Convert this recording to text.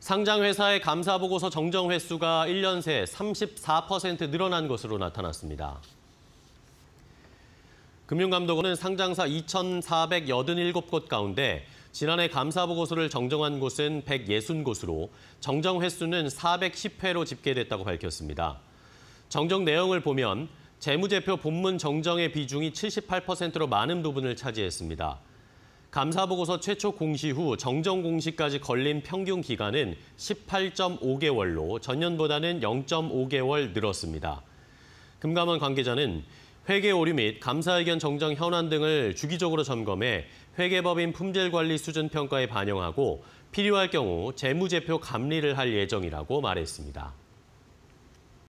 상장회사의 감사보고서 정정 횟수가 1년 새 34% 늘어난 것으로 나타났습니다. 금융감독원은 상장사 2,487곳 가운데 지난해 감사보고서를 정정한 곳은 160곳으로 정정 횟수는 410회로 집계됐다고 밝혔습니다. 정정 내용을 보면 재무제표 본문 정정의 비중이 78%로 많은 부분을 차지했습니다. 감사보고서 최초 공시 후 정정 공시까지 걸린 평균 기간은 18.5개월로 전년보다는 0.5개월 늘었습니다. 금감원 관계자는 회계 오류 및 감사의견 정정 현안 등을 주기적으로 점검해 회계법인 품질 관리 수준 평가에 반영하고 필요할 경우 재무제표 감리를 할 예정이라고 말했습니다.